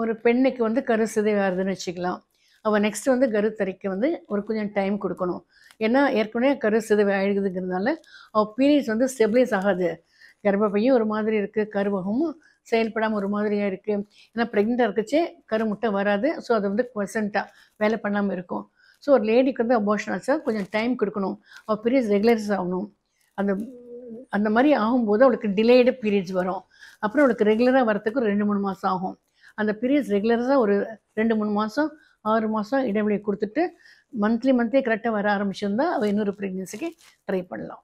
ஒரு பெண்ணுக்கு வந்து கரு சிதை வருதுன்னு வச்சுக்கலாம் அவள் நெக்ஸ்ட் வந்து கருத்தரிக்க வந்து ஒரு கொஞ்சம் டைம் கொடுக்கணும் ஏன்னா ஏற்கனவே கரு சிதை ஆயிடுதுங்கிறதுனால அவள் பீரியட்ஸ் வந்து ஸ்டெபிலைஸ் ஆகாது கர்ப்பப்பையும் ஒரு மாதிரி இருக்குது கருவகமும் செயல்படாமல் ஒரு மாதிரியாக இருக்குது ஏன்னா ப்ரெக்னெண்ட்டாக இருக்கச்சே கரு முட்டை வராது ஸோ அது வந்து கொசண்ட்டாக வேலை பண்ணாமல் இருக்கும் ஸோ ஒரு லேடிக்கு வந்து அபோஷன் ஆச்சா கொஞ்சம் டைம் கொடுக்கணும் அவள் பீரியட்ஸ் ரெகுலரைஸ் ஆகணும் அந்த அந்த மாதிரி ஆகும்போது அவளுக்கு டிலேடு பீரியட்ஸ் வரும் அப்புறம் அவளுக்கு ரெகுலராக வரத்துக்கு ரெண்டு மூணு மாதம் ஆகும் அந்த பீரியட்ஸ் ரெகுலராக ஒரு ரெண்டு மூணு மாதம் ஆறு மாதம் இடைவெளி கொடுத்துட்டு மந்த்லி மந்த்லி கரெக்டாக வர ஆரம்பிச்சிருந்தால் அவள் இன்னொரு ப்ரெக்னென்சிக்கு ட்ரை பண்ணலாம்